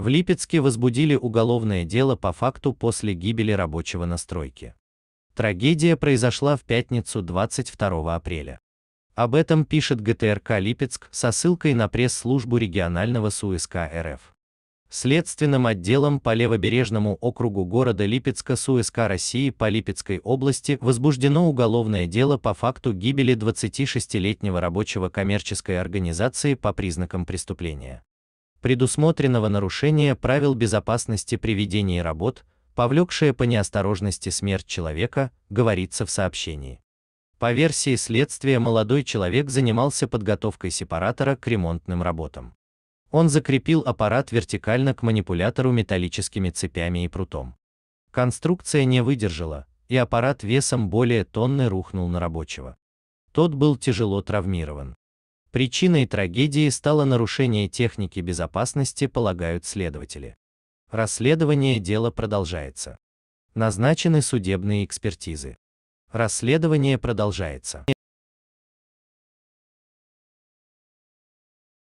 В Липецке возбудили уголовное дело по факту после гибели рабочего на стройке. Трагедия произошла в пятницу 22 апреля. Об этом пишет ГТРК Липецк со ссылкой на пресс-службу регионального СУСК РФ. Следственным отделом по левобережному округу города Липецка СУСК России по Липецкой области возбуждено уголовное дело по факту гибели 26-летнего рабочего коммерческой организации по признакам преступления предусмотренного нарушения правил безопасности при ведении работ, повлекшее по неосторожности смерть человека, говорится в сообщении. По версии следствия, молодой человек занимался подготовкой сепаратора к ремонтным работам. Он закрепил аппарат вертикально к манипулятору металлическими цепями и прутом. Конструкция не выдержала, и аппарат весом более тонны рухнул на рабочего. Тот был тяжело травмирован. Причиной трагедии стало нарушение техники безопасности, полагают следователи. Расследование дела продолжается. Назначены судебные экспертизы. Расследование продолжается.